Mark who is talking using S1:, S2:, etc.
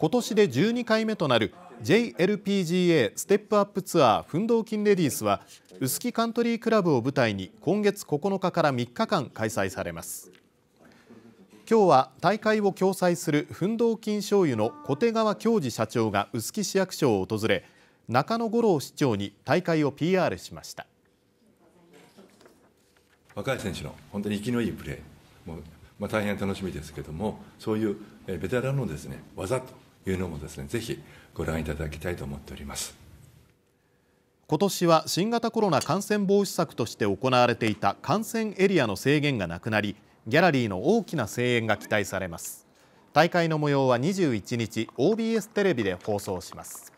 S1: 今年で12回目となる JLPGA ステップアップツアー奮闘金レディースは臼杵カントリークラブを舞台に今月9日から3日間開催されます今日は大会を共催する奮闘金醤油の小手川教治社長が臼杵市役所を訪れ中野五郎市長に大会を PR しました
S2: 若い選手の本当に生きのいいプレーもう、まあ、大変楽しみですけどもそういうベテランのですね技というのもですねぜひご覧いただきたいと思っております
S1: 今年は新型コロナ感染防止策として行われていた感染エリアの制限がなくなりギャラリーの大きな声援が期待されます大会の模様は21日 OBS テレビで放送します